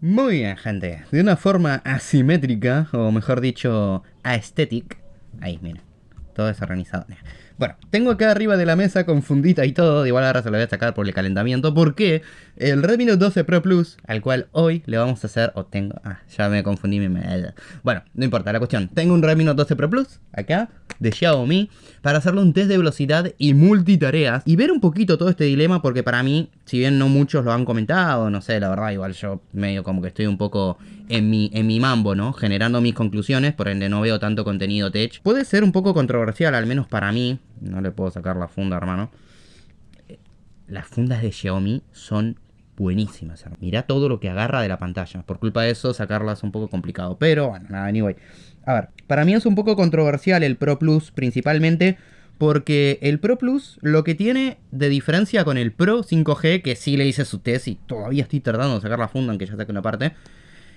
Muy bien, gente. De una forma asimétrica, o mejor dicho, aesthetic. Ahí, mira. Todo desorganizado. Bueno, tengo acá arriba de la mesa confundida y todo, igual ahora se lo voy a sacar por el calentamiento, porque el Redmi Note 12 Pro Plus, al cual hoy le vamos a hacer, o tengo, ah, ya me confundí mi medalla. Bueno, no importa, la cuestión, tengo un Redmi Note 12 Pro Plus, acá, de Xiaomi, para hacerle un test de velocidad y multitareas, y ver un poquito todo este dilema, porque para mí, si bien no muchos lo han comentado, no sé, la verdad, igual yo medio como que estoy un poco en mi, en mi mambo, ¿no? Generando mis conclusiones, por ende no veo tanto contenido tech. Puede ser un poco controversial, al menos para mí, no le puedo sacar la funda, hermano. Eh, las fundas de Xiaomi son buenísimas, Mirá todo lo que agarra de la pantalla. Por culpa de eso, sacarlas es un poco complicado. Pero bueno, nada, anyway. A ver, para mí es un poco controversial el Pro Plus, principalmente porque el Pro Plus lo que tiene de diferencia con el Pro 5G, que sí le hice su tesis, y todavía estoy tardando de sacar la funda, aunque ya saque una parte,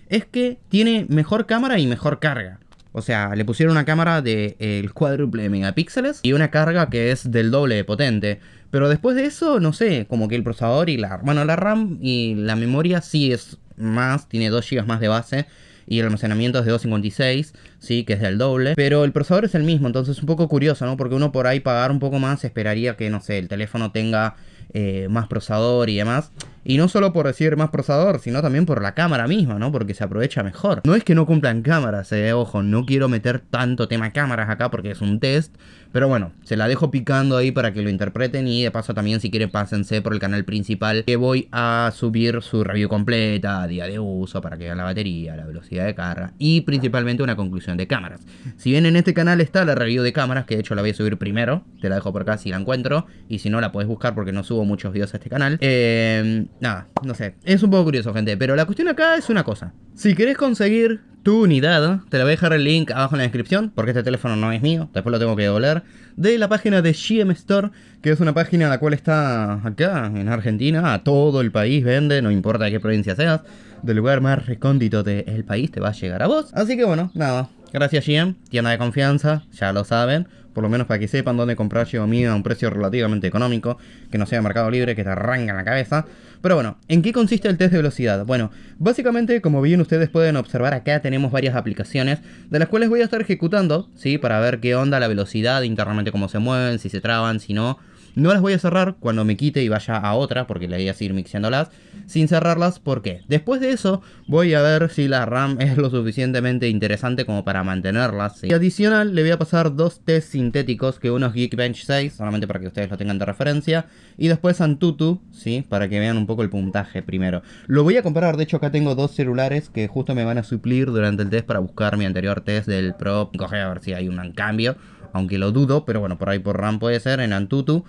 es que tiene mejor cámara y mejor carga. O sea, le pusieron una cámara de, eh, el cuádruple de megapíxeles y una carga que es del doble de potente. Pero después de eso, no sé, como que el procesador y la, bueno, la RAM y la memoria sí es más, tiene 2 GB más de base y el almacenamiento es de 256, sí, que es del doble, pero el procesador es el mismo, entonces es un poco curioso, ¿no? Porque uno por ahí pagar un poco más esperaría que, no sé, el teléfono tenga eh, más procesador y demás. Y no solo por decir más procesador sino también por la cámara misma, ¿no? Porque se aprovecha mejor. No es que no cumplan cámaras, eh, ojo, no quiero meter tanto tema cámaras acá porque es un test, pero bueno, se la dejo picando ahí para que lo interpreten y de paso también si quieren pásense por el canal principal que voy a subir su review completa, día de uso, para que vean la batería, la velocidad de carga y principalmente una conclusión de cámaras. Si bien en este canal está la review de cámaras, que de hecho la voy a subir primero, te la dejo por acá si la encuentro y si no la podés buscar porque no subo muchos videos a este canal. Eh, nada, no sé, es un poco curioso gente, pero la cuestión acá es una cosa. Si querés conseguir tu unidad, te la voy a dejar el link abajo en la descripción, porque este teléfono no es mío, después lo tengo que devolver de la página de GM Store, que es una página la cual está acá, en Argentina, a todo el país vende, no importa qué provincia seas, del lugar más recóndito del país te va a llegar a vos. Así que bueno, nada, gracias GM, tienda de confianza, ya lo saben, por lo menos para que sepan dónde comprar Xiaomi a un precio relativamente económico, que no sea Mercado Libre, que te arranca la cabeza. Pero bueno, ¿en qué consiste el test de velocidad? Bueno, básicamente, como bien ustedes pueden observar acá, tenemos varias aplicaciones de las cuales voy a estar ejecutando, ¿sí? Para ver qué onda la velocidad internamente, cómo se mueven, si se traban, si no no las voy a cerrar cuando me quite y vaya a otra, porque le voy a seguir mixeándolas, sin cerrarlas, ¿por qué? Después de eso, voy a ver si la RAM es lo suficientemente interesante como para mantenerlas. Y adicional, le voy a pasar dos test sintéticos, que uno es Geekbench 6, solamente para que ustedes lo tengan de referencia, y después Antutu, ¿sí? Para que vean un poco el puntaje primero. Lo voy a comprar, de hecho acá tengo dos celulares que justo me van a suplir durante el test para buscar mi anterior test del Pro, coger a ver si hay un cambio aunque lo dudo, pero bueno, por ahí por RAM puede ser, en Antutu.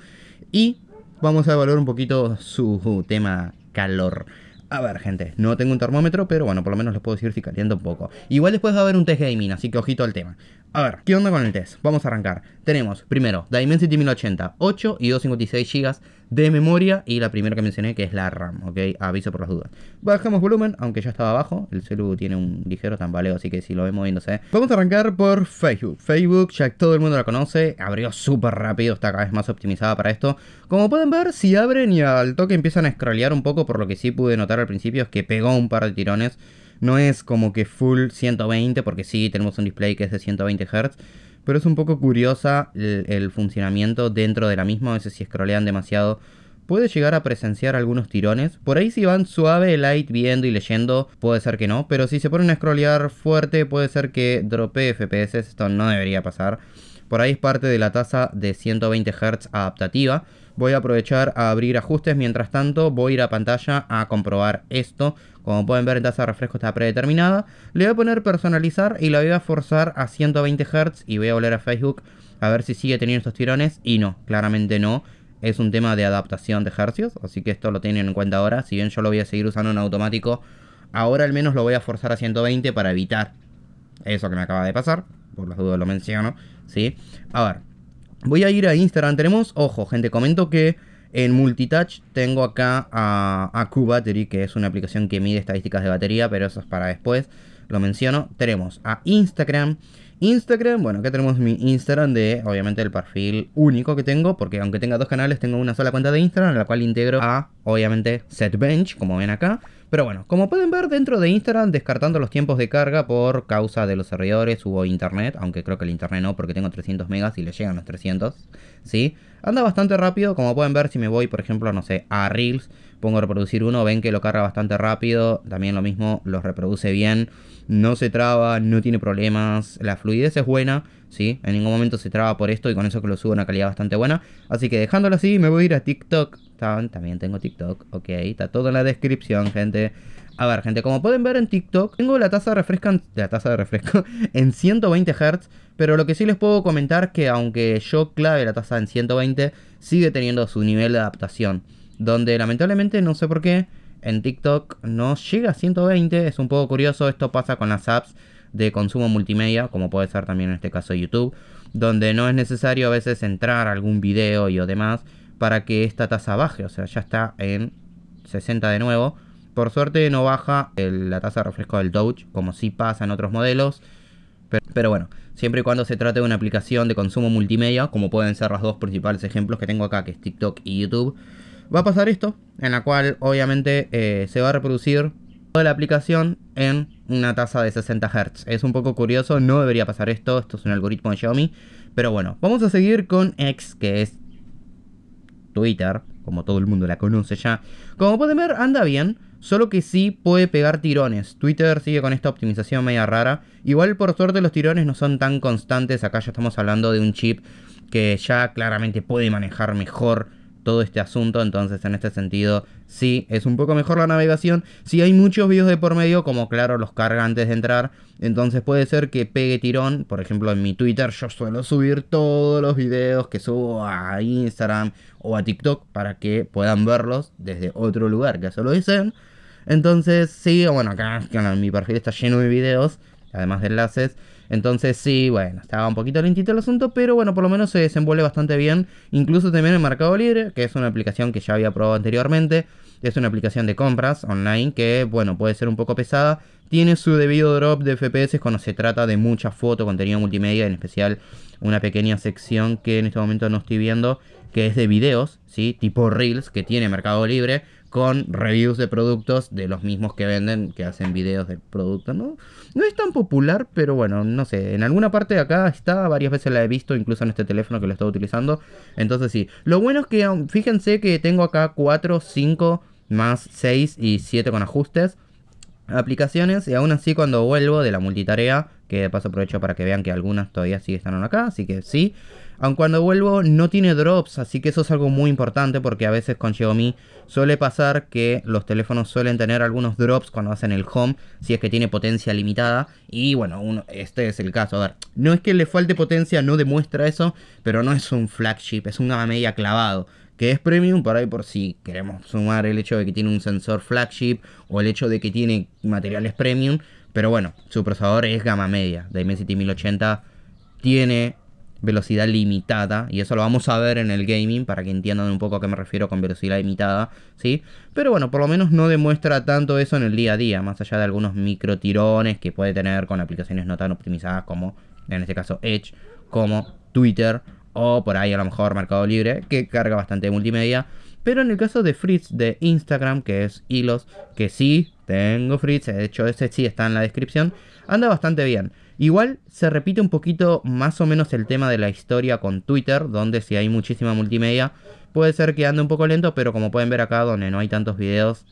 Y vamos a evaluar un poquito su tema calor. A ver, gente, no tengo un termómetro, pero bueno, por lo menos les puedo decir si calienta un poco. Igual después va a haber un test gaming, así que ojito al tema. A ver, ¿qué onda con el test? Vamos a arrancar. Tenemos primero Dimensity 1080, 8 y 256 GB de memoria y la primera que mencioné que es la RAM, ¿ok? Aviso por las dudas. Bajamos volumen, aunque ya estaba abajo, el celu tiene un ligero tambaleo, así que si lo ve moviéndose. Vamos a arrancar por Facebook. Facebook ya todo el mundo la conoce, abrió súper rápido, está cada vez más optimizada para esto. Como pueden ver, si abren y al toque empiezan a scrollear un poco, por lo que sí pude notar al principio es que pegó un par de tirones. No es como que full 120, porque sí, tenemos un display que es de 120 Hz. Pero es un poco curiosa el, funcionamiento dentro de la misma. A veces si scrollean demasiado puede llegar a presenciar algunos tirones. Por ahí si van suave, light, viendo y leyendo, puede ser que no. Pero si se pone a scrollear fuerte, puede ser que dropee FPS. Esto no debería pasar. Por ahí es parte de la tasa de 120 Hz adaptativa Voy a aprovechar a abrir ajustes. Mientras tanto, voy a ir a pantalla a comprobar esto. Como pueden ver, en tasa de refresco está predeterminada. Le voy a poner personalizar y la voy a forzar a 120 Hz. Y voy a volver a Facebook a ver si sigue teniendo estos tirones. Y no, claramente no. Es un tema de adaptación de hercios. Así que esto lo tienen en cuenta ahora. Si bien yo lo voy a seguir usando en automático, ahora al menos lo voy a forzar a 120 para evitar eso que me acaba de pasar. Por las dudas lo menciono. ¿sí? A ver. Voy a ir a Instagram. Tenemos, ojo, gente, comento que en Multitouch tengo acá a, QBattery, que es una aplicación que mide estadísticas de batería, pero eso es para después. Lo menciono. Tenemos a Instagram, Instagram, bueno, acá tenemos mi Instagram de, obviamente, el perfil único que tengo, porque aunque tenga dos canales, tengo una sola cuenta de Instagram, en la cual integro a, obviamente, Setbench, como ven acá. Pero bueno, como pueden ver dentro de Instagram, descartando los tiempos de carga por causa de los servidores, hubo internet, aunque creo que el internet no, porque tengo 300 megas y le llegan los 300, ¿sí? Anda bastante rápido, como pueden ver, si me voy, por ejemplo, no sé, a Reels, pongo a reproducir uno, ven que lo carga bastante rápido, también lo mismo, lo reproduce bien, no se traba, no tiene problemas, la fluidez es buena, ¿sí? En ningún momento se traba por esto y con eso que lo subo a una calidad bastante buena. Así que dejándolo así, me voy a ir a TikTok, también tengo TikTok, ok, está todo en la descripción, gente. A ver, gente, como pueden ver en TikTok, tengo la tasa de refresco en, la tasa de refresco en 120 Hz, pero lo que sí les puedo comentar que aunque yo clave la tasa en 120, sigue teniendo su nivel de adaptación donde lamentablemente no sé por qué en TikTok no llega a 120, es un poco curioso, esto pasa con las apps de consumo multimedia, como puede ser también en este caso YouTube, donde no es necesario a veces entrar algún video y o demás para que esta tasa baje, o sea, ya está en 60 de nuevo. Por suerte no baja la tasa de refresco del Touch, como sí pasa en otros modelos. Pero, pero, bueno, siempre y cuando se trate de una aplicación de consumo multimedia, como pueden ser los dos principales ejemplos que tengo acá, que es TikTok y YouTube, va a pasar esto, en la cual obviamente eh, se va a reproducir toda la aplicación en una tasa de 60 Hz. Es un poco curioso, no debería pasar esto, esto es un algoritmo de Xiaomi. Pero bueno, vamos a seguir con X, que es Twitter, como todo el mundo la conoce ya. Como pueden ver, anda bien, solo que sí puede pegar tirones. Twitter sigue con esta optimización media rara. Igual por suerte los tirones no son tan constantes, acá ya estamos hablando de un chip que ya claramente puede manejar mejor todo este asunto. Entonces, en este sentido, sí es un poco mejor la navegación. Si hay muchos videos de por medio, como claro, los carga antes de entrar. Entonces puede ser que pegue tirón. Por ejemplo, en mi Twitter yo suelo subir todos los videos que subo a Instagram o a TikTok para que puedan verlos desde otro lugar que lo dicen. Entonces, sí, bueno, acá, mi perfil está lleno de videos, además de enlaces. Entonces sí, bueno, estaba un poquito lentito el asunto, pero bueno, por lo menos se desenvuelve bastante bien. Incluso también en Mercado Libre, que es una aplicación que ya había probado anteriormente. Es una aplicación de compras online que, bueno, puede ser un poco pesada. Tiene su debido drop de FPS cuando se trata de mucha foto, contenido multimedia, en especial una pequeña sección que en este momento no estoy viendo, que es de videos, ¿sí? Tipo Reels, que tiene Mercado Libre con reviews de productos de los mismos que venden, que hacen videos del producto, ¿no? No es tan popular, pero bueno, no sé, en alguna parte de acá está, varias veces la he visto, incluso en este teléfono que lo estoy utilizando, entonces sí. Lo bueno es que, fíjense que tengo acá 4, 5, más 6 y 7 con ajustes, aplicaciones, y aún así cuando vuelvo de la multitarea, que de paso aprovecho para que vean que algunas todavía sí están acá, así que sí, Aun cuando vuelvo no tiene drops, así que eso es algo muy importante porque a veces con Xiaomi suele pasar que los teléfonos suelen tener algunos drops cuando hacen el home, si es que tiene potencia limitada. Y bueno, este es el caso. A ver, no es que le falte potencia, no demuestra eso, pero no es un flagship, es un gama media clavado que es premium por ahí por si queremos sumar el hecho de que tiene un sensor flagship o el hecho de que tiene materiales premium. Pero bueno, su procesador es gama media. De Dimensity 1080 tiene velocidad limitada, y eso lo vamos a ver en el gaming para que entiendan un poco a qué me refiero con velocidad limitada, ¿sí? Pero bueno, por lo menos no demuestra tanto eso en el día a día, más allá de algunos micro tirones que puede tener con aplicaciones no tan optimizadas como, en este caso, Edge, como Twitter o por ahí a lo mejor Mercado Libre, que carga bastante multimedia. Pero en el caso de Fritz de Instagram, que es hilos, que sí, tengo Fritz, de hecho ese sí está en la descripción, anda bastante bien. Igual se repite un poquito más o menos el tema de la historia con Twitter, donde si hay muchísima multimedia, puede ser que ande un poco lento, pero como pueden ver acá, donde no hay tantos videos,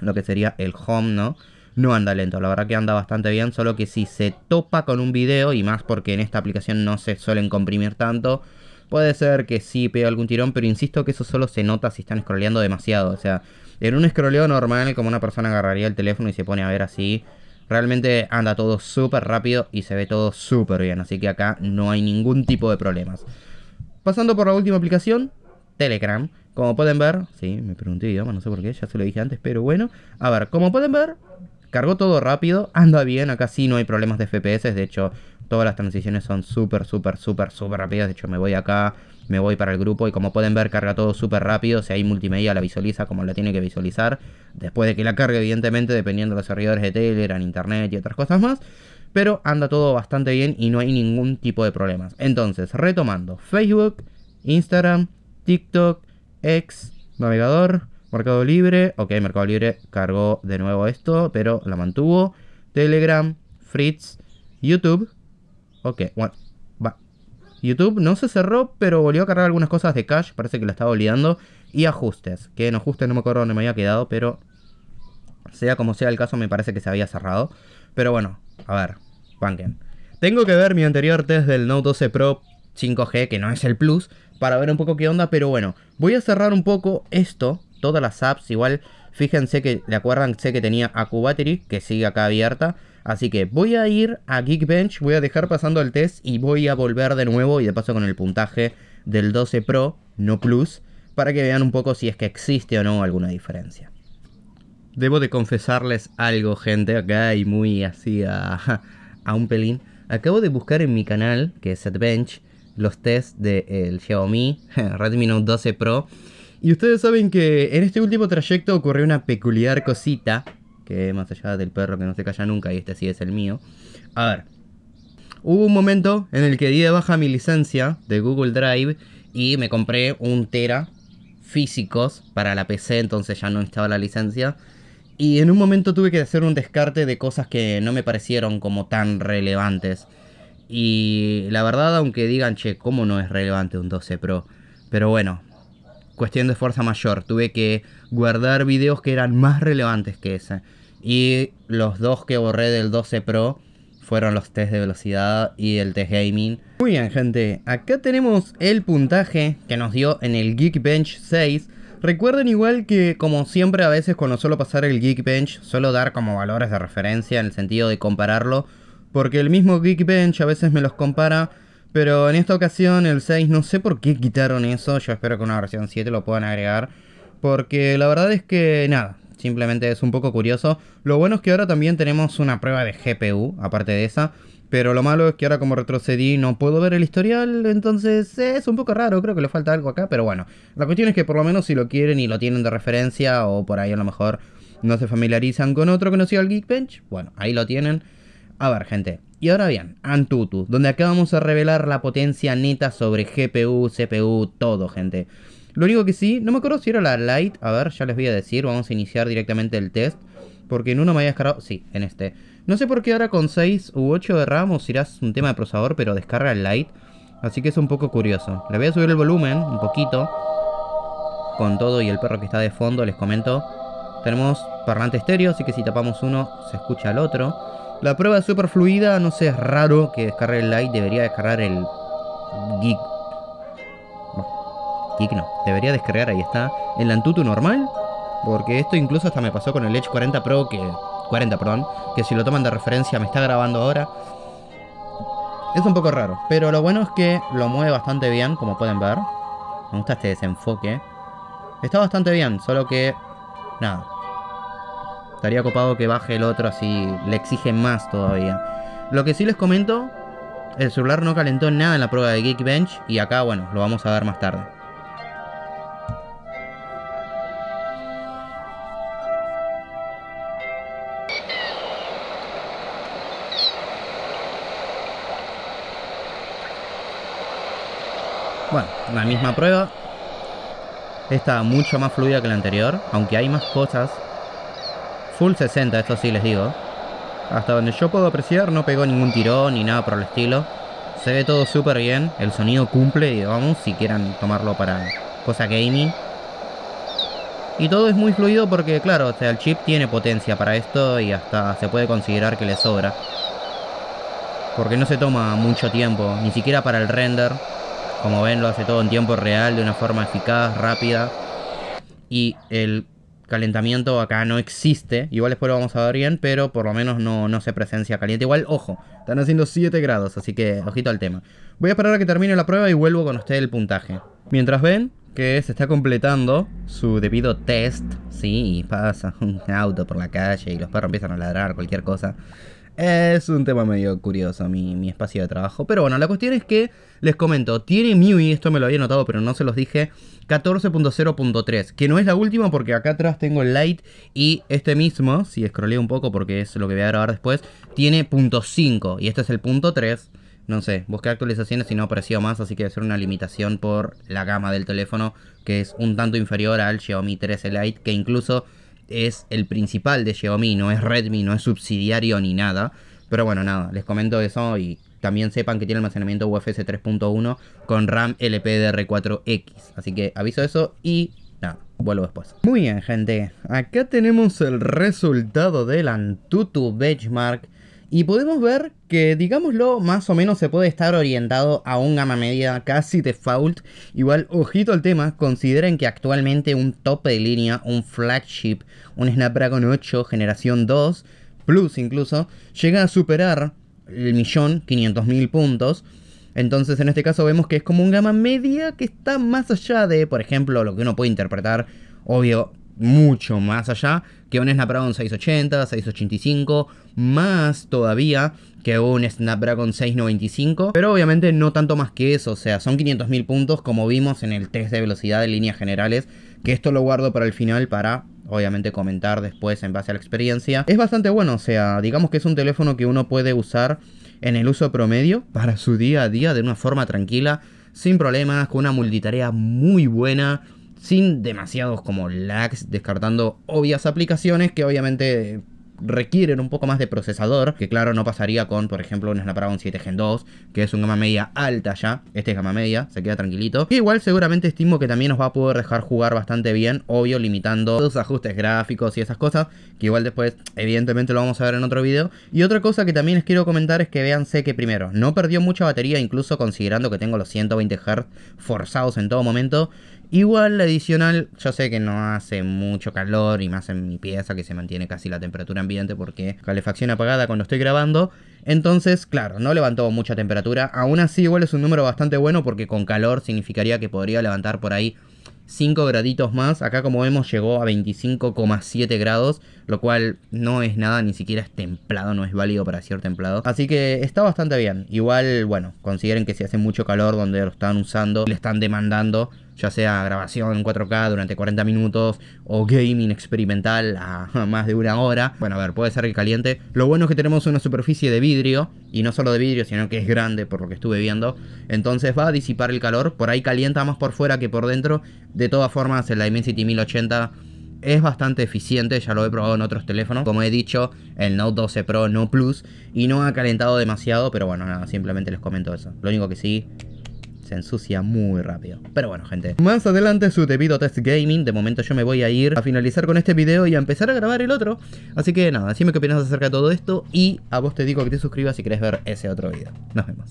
lo que sería el home, ¿no? No anda lento, la verdad que anda bastante bien, solo que si se topa con un video, y más porque en esta aplicación no se suelen comprimir tanto, puede ser que sí pegue algún tirón, pero insisto que eso solo se nota si están scrolleando demasiado, o sea, en un scrolleo normal, como una persona agarraría el teléfono y se pone a ver así, Realmente anda todo súper rápido y se ve todo súper bien, así que acá no hay ningún tipo de problemas. Pasando por la última aplicación, Telegram. Como pueden ver, sí, me pregunté idioma, no sé por qué, ya se lo dije antes, pero bueno. A ver, como pueden ver, cargó todo rápido, anda bien, acá sí no hay problemas de FPS, de hecho Todas las transiciones son súper, súper, súper, súper rápidas. De hecho, me voy acá, me voy para el grupo y como pueden ver, carga todo súper rápido. Si hay multimedia, la visualiza como la tiene que visualizar. Después de que la cargue, evidentemente, dependiendo de los servidores de Telegram, Internet y otras cosas más. Pero anda todo bastante bien y no hay ningún tipo de problemas. Entonces, retomando, Facebook, Instagram, TikTok, X, navegador, Mercado Libre. Ok, Mercado Libre cargó de nuevo esto, pero la mantuvo. Telegram, Fritz, YouTube, Ok, bueno. Va. YouTube no se cerró, pero volvió a cargar algunas cosas de cache. Parece que lo estaba olvidando. Y ajustes. Que en ajustes no me acuerdo dónde me había quedado, pero... Sea como sea el caso, me parece que se había cerrado. Pero bueno, a ver. Banquen. Tengo que ver mi anterior test del Note 12 Pro 5G, que no es el Plus, para ver un poco qué onda, pero bueno, voy a cerrar un poco esto, todas las apps, igual, fíjense que, ¿le acuerdan? Sé que tenía Acubattery, que sigue acá abierta, Así que voy a ir a Geekbench, voy a dejar pasando el test y voy a volver de nuevo y de paso con el puntaje del 12 Pro, no Plus, para que vean un poco si es que existe o no alguna diferencia. Debo de confesarles algo, gente, acá y muy así a, un pelín. Acabo de buscar en mi canal, que es Adbench, los tests del Xiaomi Redmi Note 12 Pro. Y ustedes saben que en este último trayecto ocurrió una peculiar cosita que más allá del perro que no se calla nunca y este sí es el mío. A ver, hubo un momento en el que di de baja mi licencia de Google Drive y me compré un tera físicos para la PC, entonces ya no estaba la licencia. Y en un momento tuve que hacer un descarte de cosas que no me parecieron como tan relevantes. Y la verdad, aunque digan, che, ¿cómo no es relevante un 12 Pro? Pero bueno, cuestión de fuerza mayor. Tuve que guardar videos que eran más relevantes que ese. Y los dos que borré del 12 Pro fueron los test de velocidad y el test gaming. Muy bien gente, acá tenemos el puntaje que nos dio en el Geekbench 6. Recuerden igual que como siempre a veces cuando suelo pasar el Geekbench suelo dar como valores de referencia en el sentido de compararlo. Porque el mismo Geekbench a veces me los compara pero en esta ocasión el 6, no sé por qué quitaron eso, yo espero que una versión 7 lo puedan agregar. Porque la verdad es que nada, simplemente es un poco curioso. Lo bueno es que ahora también tenemos una prueba de GPU, aparte de esa. Pero lo malo es que ahora como retrocedí no puedo ver el historial, entonces es un poco raro, creo que le falta algo acá, pero bueno. La cuestión es que por lo menos si lo quieren y lo tienen de referencia o por ahí a lo mejor no se familiarizan con otro conocido al Geekbench, bueno, ahí lo tienen. A ver, gente. Y ahora bien, Antutu, donde acá vamos a revelar la potencia neta sobre GPU, CPU, todo, gente. Lo único que sí, no me acuerdo si era la Lite. A ver, ya les voy a decir. Vamos a iniciar directamente el test. Porque en uno me había descargado... Sí, en este. No sé por qué ahora con 6 u 8 de RAM irás un tema de procesador, pero descarga el Lite. Así que es un poco curioso. Le voy a subir el volumen, un poquito. Con todo y el perro que está de fondo, les comento. Tenemos parlante estéreo, así que si tapamos uno, se escucha el otro. La prueba es súper fluida, no sé, es raro que descargue el light, debería descargar el Geek. No, Geek no, debería descargar, ahí está, el Antutu normal, porque esto incluso hasta me pasó con el Edge 40 Pro, que 40, perdón, que si lo toman de referencia me está grabando ahora. Es un poco raro, pero lo bueno es que lo mueve bastante bien, como pueden ver. Me gusta este desenfoque. Está bastante bien, solo que... Nada, Estaría copado que baje el otro así, le exigen más todavía. Lo que sí les comento, el celular no calentó nada en la prueba de Geekbench y acá, bueno, lo vamos a ver más tarde. Bueno, la misma prueba. Esta mucho más fluida que la anterior, aunque hay más cosas Full 60, esto sí les digo. Hasta donde yo puedo apreciar no pegó ningún tirón ni nada por el estilo. Se ve todo súper bien, el sonido cumple, y digamos, si quieran tomarlo para cosa gaming. Y todo es muy fluido porque, claro, o sea, el chip tiene potencia para esto y hasta se puede considerar que le sobra. Porque no se toma mucho tiempo, ni siquiera para el render. Como ven, lo hace todo en tiempo real, de una forma eficaz, rápida. Y el calentamiento acá no existe. Igual después lo vamos a ver bien, pero por lo menos no, no se presencia caliente. Igual, ojo, están haciendo 7 grados, así que ojito al tema. Voy a esperar a que termine la prueba y vuelvo con usted el puntaje. Mientras ven que se está completando su debido test, sí, pasa un auto por la calle y los perros empiezan a ladrar, cualquier cosa. Es un tema medio curioso mi, mi espacio de trabajo. Pero bueno, la cuestión es que, les comento, tiene MIUI, esto me lo había notado pero no se los dije, 14.0.3, que no es la última porque acá atrás tengo el Lite y este mismo, si scrollé un poco porque es lo que voy a grabar después, tiene .5 y este es el punto 3. No sé, busqué actualizaciones y no apareció más, así que debe ser una limitación por la gama del teléfono, que es un tanto inferior al Xiaomi 13 Lite, que incluso es el principal de Xiaomi, no es Redmi, no es subsidiario ni nada. Pero bueno, nada, les comento eso y también sepan que tiene almacenamiento UFS 3.1 con RAM LPDR4X. Así que aviso eso y nada, vuelvo después. Muy bien, gente. Acá tenemos el resultado del Antutu Benchmark y podemos ver digámoslo, más o menos se puede estar orientado a un gama media casi default. Igual, ojito al tema, consideren que actualmente un tope de línea, un flagship, un Snapdragon 8 generación 2, Plus incluso, llega a superar el millón 500 mil puntos. Entonces en este caso vemos que es como un gama media que está más allá de, por ejemplo, lo que uno puede interpretar, obvio, mucho más allá que un Snapdragon 680, 685, más todavía que un Snapdragon 695, pero obviamente no tanto más que eso, o sea, son 500.000 puntos como vimos en el test de velocidad de líneas generales, que esto lo guardo para el final para obviamente comentar después en base a la experiencia. Es bastante bueno, o sea, digamos que es un teléfono que uno puede usar en el uso promedio para su día a día de una forma tranquila, sin problemas, con una multitarea muy buena, sin demasiados como lags, descartando obvias aplicaciones que obviamente requieren un poco más de procesador, que claro no pasaría con, por ejemplo, un Snapdragon 7 Gen 2, que es un gama media alta ya, este es gama media, se queda tranquilito, y igual seguramente estimo que también nos va a poder dejar jugar bastante bien, obvio limitando los ajustes gráficos y esas cosas, que igual después evidentemente lo vamos a ver en otro video, y otra cosa que también les quiero comentar es que véanse que primero, no perdió mucha batería, incluso considerando que tengo los 120 Hz forzados en todo momento, Igual adicional, yo sé que no hace mucho calor y más en mi pieza que se mantiene casi la temperatura ambiente porque calefacción apagada cuando estoy grabando. Entonces, claro, no levantó mucha temperatura. Aún así, igual es un número bastante bueno porque con calor significaría que podría levantar por ahí 5 graditos más. Acá como vemos llegó a 25,7 grados, lo cual no es nada, ni siquiera es templado, no es válido para ser templado. Así que está bastante bien. Igual, bueno, consideren que si hace mucho calor donde lo están usando, le están demandando ya sea grabación en 4K durante 40 minutos o gaming experimental a más de una hora. Bueno, a ver, puede ser que caliente. Lo bueno es que tenemos una superficie de vidrio, y no solo de vidrio, sino que es grande por lo que estuve viendo. Entonces va a disipar el calor, por ahí calienta más por fuera que por dentro. De todas formas, el Dimensity 1080 es bastante eficiente, ya lo he probado en otros teléfonos. Como he dicho, el Note 12 Pro no Plus y no ha calentado demasiado, pero bueno, nada, simplemente les comento eso. Lo único que sí, ensucia muy rápido. Pero bueno, gente. Más adelante su debido test gaming. De momento yo me voy a ir a finalizar con este video y a empezar a grabar el otro. Así que nada, decime qué opinas acerca de todo esto. Y a vos te digo que te suscribas si querés ver ese otro video. Nos vemos.